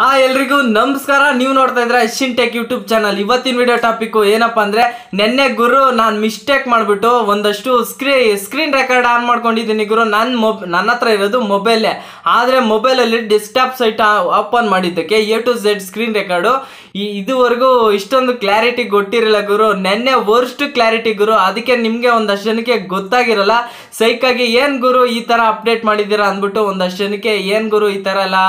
ಹಾ ಎಲ್ರಿಗೂ ನಮಸ್ಕಾರ ನೀವು ನೋಡ್ತಾ ಇದ್ರೆ ಅಶ್ವಿನ್ ಟೆಕ್ ಯೂಟ್ಯೂಬ್ ಚಾನಲ್ ಇವತ್ತಿನ ವಿಡಿಯೋ ಟಾಪಿಕ್ ಏನಪ್ಪಾ ಅಂದ್ರೆ ನಿನ್ನೆ ಗುರು ನಾನು ಮಿಸ್ಟೇಕ್ ಮಾಡಿಬಿಟ್ಟು ಒಂದಷ್ಟು ಸ್ಕ್ರೀ ಸ್ಕ್ರೀನ್ ರೆಕಾರ್ಡ್ ಆನ್ ಮಾಡ್ಕೊಂಡಿದ್ದೀನಿ ಗುರು ನನ್ನ ಮೊಬ್ ನನ್ನ ಹತ್ರ ಇರೋದು ಮೊಬೈಲೇ ಆದರೆ ಮೊಬೈಲಲ್ಲಿ ಡೆಸ್ಕ್ಟಾಪ್ ಸೈಟ್ ಓಪನ್ ಮಾಡಿದ್ದಕ್ಕೆ A to Z screen record ಈ ಇದುವರೆಗೂ ಇಷ್ಟೊಂದು ಕ್ಲಾರಿಟಿ ಗೊತ್ತಿರಲ್ಲ ಗುರು ನೆನ್ನೆ ವರ್ಸ್ಟ್ ಕ್ಲಾರಿಟಿ ಗುರು ಅದಕ್ಕೆ ನಿಮಗೆ ಒಂದಷ್ಟು ಜನಕ್ಕೆ ಗೊತ್ತಾಗಿರಲ್ಲ ಸೈಕಾಗಿ ಏನು ಗುರು ಈ ಥರ ಅಪ್ಡೇಟ್ ಮಾಡಿದ್ದೀರಾ ಅಂದ್ಬಿಟ್ಟು ಒಂದಷ್ಟು ಜನಕ್ಕೆ ಏನು ಗುರು ಈ ಥರ ಎಲ್ಲ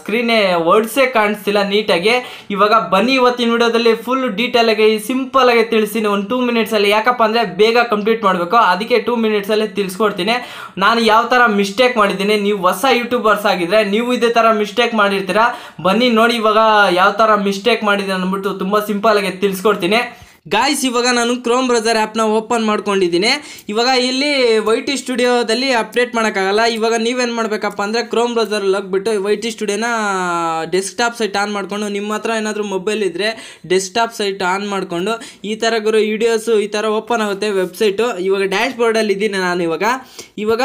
ಸ್ಕ್ರೀನೇ ವರ್ಡ್ಸ್ ಕೆಲಸೇ ಕಾಣಿಸ್ತಿಲ್ಲ ನೀಟಾಗಿ ಇವಾಗ ಬನ್ನಿ ಇವತ್ತಿನ ವಿಡಿಯೋದಲ್ಲಿ ಫುಲ್ ಡೀಟೇಲ್ ಆಗಿ ಸಿಂಪಲ್ ಆಗಿ ತಿಳಿಸ್ತೀನಿ ಒಂದು ಟೂ ಮಿನಿಟ್ಸ್ ಅಲ್ಲಿ ಯಾಕಪ್ಪ ಅಂದ್ರೆ ಬೇಗ ಕಂಪ್ಲೀಟ್ ಮಾಡಬೇಕು ಅದಕ್ಕೆ ಟೂ ಮಿನಿಟ್ಸ್ ಅಲ್ಲಿ ತಿಳಿಸ್ಕೊಡ್ತೀನಿ ನಾನು ಯಾವ ತರ ಮಿಸ್ಟೇಕ್ ಮಾಡಿದ್ದೀನಿ ನೀವು ಹೊಸ ಯೂಟ್ಯೂಬರ್ಸ್ ಆಗಿದ್ರೆ ನೀವು ಇದೇ ತರ ಮಿಸ್ಟೇಕ್ ಮಾಡಿರ್ತೀರಾ ಬನ್ನಿ ನೋಡಿ ಇವಾಗ ಯಾವ ತರ ಮಿಸ್ಟೇಕ್ ಮಾಡಿದೆ ಅಂದ್ಬಿಟ್ಟು ತುಂಬಾ ಸಿಂಪಲ್ ಆಗಿ ತಿಳಿಸ್ಕೊಡ್ತೀನಿ ಗಾಯ್ಸ್ ಇವಾಗ ನಾನು ಕ್ರೋಮ್ ಬ್ರೌಸರ್ ಆ್ಯಪ್ನ ಓಪನ್ ಮಾಡ್ಕೊಂಡಿದ್ದೀನಿ ಇವಾಗ ಇಲ್ಲಿ ವೈ ಟಿ ಸ್ಟುಡಿಯೋದಲ್ಲಿ ಅಪ್ಡೇಟ್ ಮಾಡೋಕ್ಕಾಗಲ್ಲ ಇವಾಗ ನೀವೇನು ಮಾಡಬೇಕಪ್ಪ ಅಂದರೆ ಕ್ರೋಮ್ ಬ್ರೌಸರಲ್ಲಿ ಹೋಗ್ಬಿಟ್ಟು ವೈ ಟಿ ಸ್ಟುಡಿಯೋನ ಟಾಪ್ ಸೈಟ್ ಆನ್ ಮಾಡಿಕೊಂಡು ನಿಮ್ಮ ಹತ್ರ ಏನಾದರೂ ಮೊಬೈಲ್ ಇದ್ದರೆ ಟಾಪ್ ಸೈಟ್ ಆನ್ ಮಾಡಿಕೊಂಡು ಈ ಥರ ಗುರು ವಿಡಿಯೋಸು ಈ ಥರ ಓಪನ್ ಆಗುತ್ತೆ ವೆಬ್ಸೈಟು ಇವಾಗ ಡ್ಯಾಶ್ ಬೋರ್ಡಲ್ಲಿ ಇದ್ದೀನಿ ನಾನು ಇವಾಗ ಇವಾಗ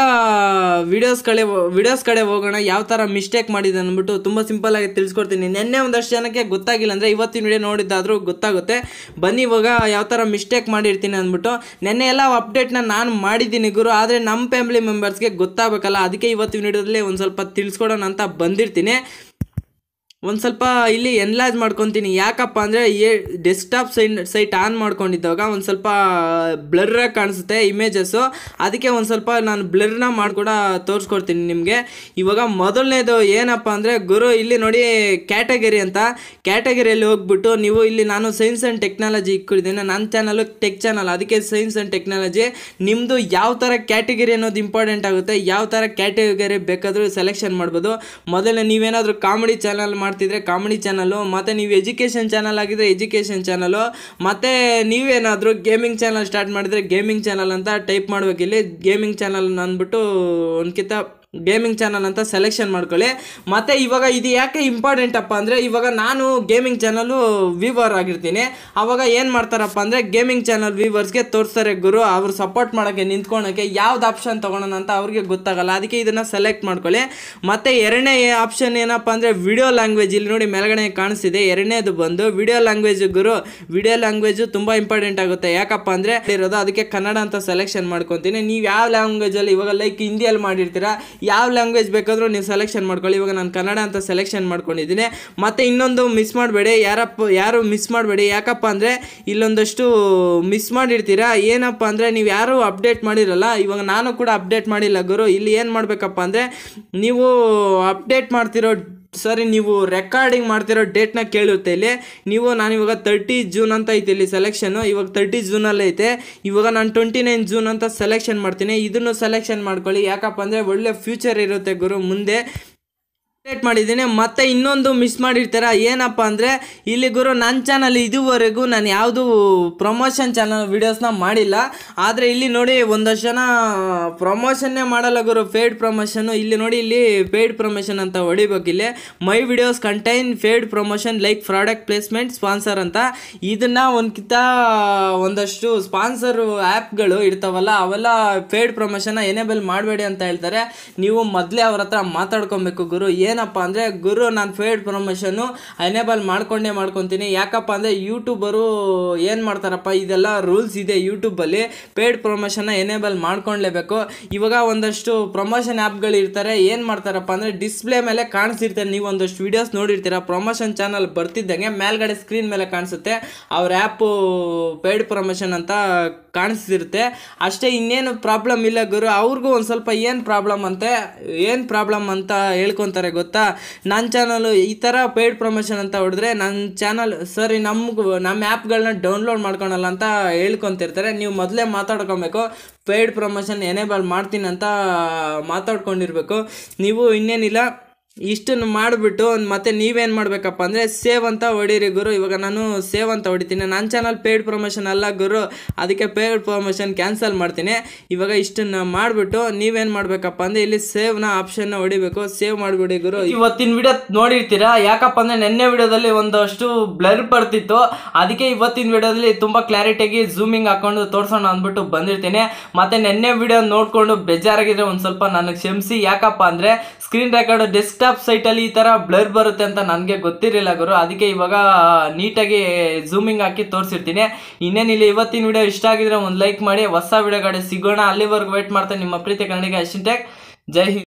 ವಿಡಿಯೋಸ್ ಕಡೆ ವಿಡಿಯೋಸ್ ಕಡೆ ಹೋಗೋಣ ಯಾವ ಥರ ಮಿಸ್ಟೇಕ್ ಮಾಡಿದೆ ಅಂದ್ಬಿಟ್ಟು ತುಂಬ ಸಿಂಪಲ್ ಆಗಿ ತಿಳಿಸ್ಕೊಡ್ತೀನಿ ನಿನ್ನೆ ಒಂದಷ್ಟು ಜನಕ್ಕೆ ಗೊತ್ತಾಗಿಲ್ಲ ಅಂದರೆ ಇವತ್ತಿನ ವಿಡಿಯೋ ನೋಡಿದ್ದಾದರೂ ಗೊತ್ತಾಗುತ್ತೆ ಬನ್ನಿ ಇವಾಗ ಯಾವ ಥರ ಮಿಸ್ಟೇಕ್ ಮಾಡಿರ್ತೀನಿ ಅಂದ್ಬಿಟ್ಟು ನೆನ್ನೆ ಎಲ್ಲ ಅಪ್ಡೇಟ್ನ ನಾನು ಮಾಡಿದ್ದೀನಿ ಗುರು ಆದರೆ ನಮ್ಮ ಫ್ಯಾಮಿಲಿ ಮೆಂಬರ್ಸ್ಗೆ ಗೊತ್ತಾಗಬೇಕಲ್ಲ ಅದಕ್ಕೆ ಇವತ್ತು ವಿಡಿಯೋದಲ್ಲಿ ಒಂದು ಸ್ವಲ್ಪ ತಿಳಿಸ್ಕೊಡೋಣ ಅಂತ ಬಂದಿರ್ತೀನಿ ಒಂದು ಸ್ವಲ್ಪ ಇಲ್ಲಿ ಎನ್ಲಾಜ್ ಮಾಡ್ಕೊತೀನಿ ಯಾಕಪ್ಪ ಅಂದರೆ ಏ ಡೆಸ್ಕ್ಟಾಪ್ ಸೈನ್ ಸೈಟ್ ಆನ್ ಮಾಡ್ಕೊಂಡಿದ್ದಾಗ ಒಂದು ಸ್ವಲ್ಪ ಬ್ಲರ್ರಾಗಿ ಕಾಣಿಸುತ್ತೆ ಇಮೇಜಸ್ಸು ಅದಕ್ಕೆ ಒಂದು ಸ್ವಲ್ಪ ನಾನು ಬ್ಲರ್ನ ಮಾಡಿ ತೋರಿಸ್ಕೊಡ್ತೀನಿ ನಿಮಗೆ ಇವಾಗ ಮೊದಲನೇದು ಏನಪ್ಪ ಅಂದರೆ ಗುರು ಇಲ್ಲಿ ನೋಡಿ ಕ್ಯಾಟಗರಿ ಅಂತ ಕ್ಯಾಟಗರಿಯಲ್ಲಿ ಹೋಗ್ಬಿಟ್ಟು ನೀವು ಇಲ್ಲಿ ನಾನು ಸೈನ್ಸ್ ಆ್ಯಂಡ್ ಟೆಕ್ನಾಲಜಿ ಇಕ್ಕಿದ್ದೀನಿ ನನ್ನ ಚಾನಲು ಟೆಕ್ ಚಾನಲ್ ಅದಕ್ಕೆ ಸೈನ್ಸ್ ಆ್ಯಂಡ್ ಟೆಕ್ನಾಲಜಿ ನಿಮ್ಮದು ಯಾವ ಥರ ಕ್ಯಾಟಗರಿ ಅನ್ನೋದು ಇಂಪಾರ್ಟೆಂಟ್ ಆಗುತ್ತೆ ಯಾವ ಥರ ಕ್ಯಾಟಗರಿ ಬೇಕಾದರೂ ಸೆಲೆಕ್ಷನ್ ಮಾಡ್ಬೋದು ಮೊದಲೇ ನೀವೇನಾದರೂ ಕಾಮಿಡಿ ಚಾನಲ್ ಮಾಡಿ ಮಾಡ್ತಿದ್ರೆ ಕಾಮಿಡಿ ಚಾನಲು ಮತ್ತು ನೀವು ಎಜುಕೇಷನ್ ಚಾನಲ್ ಆಗಿದ್ರೆ ಎಜುಕೇಷನ್ ಚಾನಲು ಮತ್ತು ನೀವೇನಾದರೂ ಗೇಮಿಂಗ್ ಚಾನಲ್ ಸ್ಟಾರ್ಟ್ ಮಾಡಿದರೆ ಗೇಮಿಂಗ್ ಚಾನಲ್ ಅಂತ ಟೈಪ್ ಮಾಡಬೇಕಿಲ್ಲಿ ಗೇಮಿಂಗ್ ಚಾನಲ್ ಅಂದ್ಬಿಟ್ಟು ಒಂದ್ಕಿಂತ ಗೇಮಿಂಗ್ ಚಾನಲ್ ಅಂತ ಸೆಲೆಕ್ಷನ್ ಮಾಡ್ಕೊಳ್ಳಿ ಮತ್ತು ಇವಾಗ ಇದು ಯಾಕೆ ಇಂಪಾರ್ಟೆಂಟ್ ಅಪ್ಪ ಅಂದರೆ ಇವಾಗ ನಾನು ಗೇಮಿಂಗ್ ಚಾನಲ್ಲು ವ್ಯೂವರ್ ಆಗಿರ್ತೀನಿ ಆವಾಗ ಏನು ಮಾಡ್ತಾರಪ್ಪ ಅಂದರೆ ಗೇಮಿಂಗ್ ಚಾನಲ್ ವೀವರ್ಸ್ಗೆ ತೋರಿಸ್ತಾರೆ ಗುರು ಅವ್ರು ಸಪೋರ್ಟ್ ಮಾಡೋಕ್ಕೆ ನಿಂತ್ಕೊಳಕ್ಕೆ ಯಾವ್ದು ಆಪ್ಷನ್ ತೊಗೊಳೋಣ ಅಂತ ಅವ್ರಿಗೆ ಗೊತ್ತಾಗಲ್ಲ ಅದಕ್ಕೆ ಇದನ್ನು ಸೆಲೆಕ್ಟ್ ಮಾಡ್ಕೊಳ್ಳಿ ಮತ್ತು ಎರಡನೇ ಆಪ್ಷನ್ ಏನಪ್ಪ ಅಂದರೆ ವಿಡಿಯೋ ಲ್ಯಾಂಗ್ವೇಜ್ ಇಲ್ಲಿ ನೋಡಿ ಮೇಲ್ಗಡೆ ಕಾಣಿಸಿದೆ ಎರಡನೇದು ಬಂದು ವಿಡಿಯೋ ಲ್ಯಾಂಗ್ವೇಜ್ ಗುರು ವಿಡಿಯೋ ಲ್ಯಾಂಗ್ವೇಜು ತುಂಬ ಇಂಪಾರ್ಟೆಂಟ್ ಆಗುತ್ತೆ ಯಾಕಪ್ಪ ಅಂದರೆ ಇರೋದು ಅದಕ್ಕೆ ಕನ್ನಡ ಅಂತ ಸೆಲೆಕ್ಷನ್ ಮಾಡ್ಕೊತೀನಿ ನೀವು ಯಾವ ಲ್ಯಾಂಗ್ವೇಜಲ್ಲಿ ಇವಾಗ ಲೈಕ್ ಹಿಂದಿಯಲ್ಲಿ ಮಾಡಿರ್ತೀರಾ ಯಾವ ಲ್ಯಾಂಗ್ವೇಜ್ ಬೇಕಾದರೂ ನೀವು ಸೆಲೆಕ್ಷನ್ ಮಾಡ್ಕೊಳ್ಳಿ ಇವಾಗ ನಾನು ಕನ್ನಡ ಅಂತ ಸೆಲೆಕ್ಷನ್ ಮಾಡ್ಕೊಂಡಿದ್ದೀನಿ ಮತ್ತು ಇನ್ನೊಂದು ಮಿಸ್ ಮಾಡಬೇಡಿ ಯಾರಪ್ಪ ಯಾರು ಮಿಸ್ ಮಾಡಬೇಡಿ ಯಾಕಪ್ಪ ಅಂದರೆ ಇಲ್ಲೊಂದಷ್ಟು ಮಿಸ್ ಮಾಡಿರ್ತೀರಾ ಏನಪ್ಪ ಅಂದರೆ ನೀವು ಯಾರೂ ಅಪ್ಡೇಟ್ ಮಾಡಿರಲ್ಲ ಇವಾಗ ನಾನು ಕೂಡ ಅಪ್ಡೇಟ್ ಮಾಡಿಲ್ಲ ಗುರು ಇಲ್ಲಿ ಏನು ಮಾಡಬೇಕಪ್ಪ ಅಂದರೆ ನೀವು ಅಪ್ಡೇಟ್ ಮಾಡ್ತಿರೋ ಸರಿ ನೀವು ರೆಕಾರ್ಡಿಂಗ್ ಮಾಡ್ತಿರೋ ಡೇಟ್ನ ಕೇಳುತ್ತೆ ಇಲ್ಲಿ ನೀವು ನಾನು ತರ್ಟಿ ಜೂನ್ ಅಂತ ಐತೆ ಇಲ್ಲಿ ಸೆಲೆಕ್ಷನು ಇವಾಗ ತರ್ಟಿ ಜೂನಲ್ಲಿ ಐತೆ ಇವಾಗ ನಾನು ಟ್ವೆಂಟಿ ನೈನ್ ಜೂನ್ ಅಂತ ಸೆಲೆಕ್ಷನ್ ಮಾಡ್ತೀನಿ ಇದನ್ನು ಸೆಲೆಕ್ಷನ್ ಮಾಡ್ಕೊಳ್ಳಿ ಯಾಕಪ್ಪ ಅಂದರೆ ಒಳ್ಳೆ ಫ್ಯೂಚರ್ ಇರುತ್ತೆ ಗುರು ಮುಂದೆ ಅಪ್ಡೇಟ್ ಮಾಡಿದ್ದೀನಿ ಮತ್ತು ಇನ್ನೊಂದು ಮಿಸ್ ಮಾಡಿರ್ತಾರ ಏನಪ್ಪ ಅಂದರೆ ಇಲ್ಲಿ ಗುರು ನನ್ನ ಚಾನಲ್ ಇದುವರೆಗೂ ನಾನು ಯಾವುದು ಪ್ರಮೋಷನ್ ಚಾನಲ್ ವೀಡಿಯೋಸ್ನ ಮಾಡಿಲ್ಲ ಆದರೆ ಇಲ್ಲಿ ನೋಡಿ ಒಂದಷ್ಟು ಜನ ಪ್ರಮೋಷನ್ನೇ ಮಾಡಲ್ಲ ಗುರು ಫೇಡ್ ಪ್ರಮೋಷನು ಇಲ್ಲಿ ನೋಡಿ ಇಲ್ಲಿ ಪೇಯ್ಡ್ ಪ್ರಮೋಷನ್ ಅಂತ ಹೊಡಿಬೇಕು ಇಲ್ಲಿ my videos contain paid promotion like product placement sponsor ಅಂತ ಇದನ್ನು ಒಂದ್ಕಿಂತ ಒಂದಷ್ಟು ಸ್ಪಾನ್ಸರ್ ಆ್ಯಪ್ಗಳು ಇರ್ತಾವಲ್ಲ ಅವೆಲ್ಲ ಫೇಡ್ ಪ್ರಮೋಷನ್ನ ಎನೇಬಲ್ ಮಾಡಬೇಡಿ ಅಂತ ಹೇಳ್ತಾರೆ ನೀವು ಮೊದಲೇ ಅವ್ರ ಹತ್ರ ಮಾತಾಡ್ಕೊಬೇಕು ಗುರು ಏನು ಏನಪ್ಪ ಅಂದರೆ ಗುರು ನಾನು ಫೇಡ್ ಪ್ರಮೋಷನ್ನು ಎನೇಬಲ್ ಮಾಡ್ಕೊಂಡೇ ಮಾಡ್ಕೊತೀನಿ ಯಾಕಪ್ಪ ಅಂದರೆ ಯೂಟ್ಯೂಬರು ಏನು ಮಾಡ್ತಾರಪ್ಪ ಇದೆಲ್ಲ ರೂಲ್ಸ್ ಇದೆ ಯೂಟ್ಯೂಬಲ್ಲಿ ಪೇಯ್ಡ್ ಪ್ರಮೋಷನ್ನ ಎನೇಬಲ್ ಮಾಡ್ಕೊಳ್ಲೇಬೇಕು ಇವಾಗ ಒಂದಷ್ಟು ಪ್ರಮೋಷನ್ ಆ್ಯಪ್ಗಳು ಇರ್ತಾರೆ ಏನು ಮಾಡ್ತಾರಪ್ಪ ಅಂದರೆ ಡಿಸ್ಪ್ಲೇ ಮೇಲೆ ಕಾಣಿಸಿರ್ತಾರೆ ನೀವು ಒಂದಷ್ಟು ವೀಡಿಯೋಸ್ ನೋಡಿರ್ತೀರ ಪ್ರಮೋಷನ್ ಚಾನಲ್ ಬರ್ತಿದ್ದಂಗೆ ಮೇಲ್ಗಡೆ ಸ್ಕ್ರೀನ್ ಮೇಲೆ ಕಾಣಿಸುತ್ತೆ ಅವ್ರ ಆ್ಯಪು ಪೇಯ್ಡ್ ಪ್ರಮೋಷನ್ ಅಂತ ಕಾಣಿಸ್ತಿರುತ್ತೆ ಅಷ್ಟೇ ಇನ್ನೇನು ಪ್ರಾಬ್ಲಮ್ ಇಲ್ಲ ಗುರು ಅವ್ರಿಗೂ ಒಂದು ಸ್ವಲ್ಪ ಏನು ಪ್ರಾಬ್ಲಮ್ ಅಂತೆ ಏನು ಪ್ರಾಬ್ಲಮ್ ಅಂತ ಹೇಳ್ಕೊತಾರೆ ಗುರು ಗೊತ್ತಾ ನನ್ನ ಚಾನಲು ಈ ಥರ ಪೇಯ್ಡ್ ಪ್ರಮೋಷನ್ ಅಂತ ಹೊಡೆದ್ರೆ ನನ್ನ ಚಾನಲ್ ಸರಿ ನಮ್ಗೆ ನಮ್ಮ ಆ್ಯಪ್ಗಳನ್ನ ಡೌನ್ಲೋಡ್ ಮಾಡ್ಕೊಳಲ್ಲ ಅಂತ ಹೇಳ್ಕೊತಿರ್ತಾರೆ ನೀವು ಮೊದಲೇ ಮಾತಾಡ್ಕೊಬೇಕು ಪೇಯ್ಡ್ ಪ್ರಮೋಷನ್ ಎನೇಬಲ್ ಮಾಡ್ತೀನಿ ಅಂತ ಮಾತಾಡ್ಕೊಂಡಿರ್ಬೇಕು ನೀವು ಇನ್ನೇನಿಲ್ಲ ಇಷ್ಟನ್ನು ಮಾಡಿಬಿಟ್ಟು ಮತ್ತೆ ನೀವೇನು ಮಾಡಬೇಕಪ್ಪ ಅಂದರೆ ಸೇವ್ ಅಂತ ಹೊಡೀರಿ ಗುರು ಇವಾಗ ನಾನು ಸೇವ್ ಅಂತ ಹೊಡಿತೀನಿ ನನ್ನ ಚಾನಲ್ ಪೇಯ್ಡ್ ಪ್ರಮೋಷನ್ ಅಲ್ಲ ಗುರು ಅದಕ್ಕೆ ಪೇಯ್ಡ್ ಪ್ರಮೋಷನ್ ಕ್ಯಾನ್ಸಲ್ ಮಾಡ್ತೀನಿ ಇವಾಗ ಇಷ್ಟನ್ನು ಮಾಡಿಬಿಟ್ಟು ನೀವೇನು ಮಾಡಬೇಕಪ್ಪ ಅಂದರೆ ಇಲ್ಲಿ ಸೇವ್ನ ಆಪ್ಷನ್ನ ಹೊಡಿಬೇಕು ಸೇವ್ ಮಾಡಿಬಿಡಿ ಗುರು ಇವತ್ತಿನ ವಿಡಿಯೋ ನೋಡಿರ್ತೀರಾ ಯಾಕಪ್ಪ ಅಂದರೆ ನಿನ್ನೆ ವಿಡಿಯೋದಲ್ಲಿ ಒಂದಷ್ಟು ಬ್ಲರ್ ಬರ್ತಿತ್ತು ಅದಕ್ಕೆ ಇವತ್ತಿನ ವಿಡಿಯೋದಲ್ಲಿ ತುಂಬ ಕ್ಲಾರಿಟಿಯಾಗಿ ಝೂಮಿಂಗ್ ಹಾಕೊಂಡು ತೋರಿಸೋಣ ಅಂದ್ಬಿಟ್ಟು ಬಂದಿರ್ತೀನಿ ಮತ್ತು ನಿನ್ನೆ ವಿಡಿಯೋ ನೋಡಿಕೊಂಡು ಬೇಜಾರಾಗಿದ್ರೆ ಒಂದು ಸ್ವಲ್ಪ ನನಗೆ ಕ್ಷಮಿಸಿ ಯಾಕಪ್ಪ ಅಂದರೆ ಸ್ಕ್ರೀನ್ ರೆಕಾರ್ಡ್ ಡಿಸ್ಕ್ ಸೈಟ್ ಅಲ್ಲಿ ಈ ತರ ಬ್ಲರ್ ಬರುತ್ತೆ ಅಂತ ನನಗೆ ಗೊತ್ತಿರಲಿಲ್ಲ ಗುರು ಅದಕ್ಕೆ ಇವಾಗ ನೀಟಾಗಿ ಝೂಮಿಂಗ್ ಹಾಕಿ ತೋರಿಸಿರ್ತೀನಿ ಇನ್ನೇನಿಲ್ಲ ಇವತ್ತಿನ ವಿಡಿಯೋ ಇಷ್ಟ ಆಗಿದ್ರೆ ಒಂದು ಲೈಕ್ ಮಾಡಿ ಹೊಸ ವಿಡಿಯೋ ಸಿಗೋಣ ಅಲ್ಲಿವರೆಗೂ ವೇಟ್ ಮಾಡ್ತೇನೆ ನಿಮ್ಮ ಪ್ರೀತಿ ಕನ್ನಡಿಗೆ ಅಶ್ವಿನ್ ಟೆಕ್ ಜೈ ಹಿಂದ್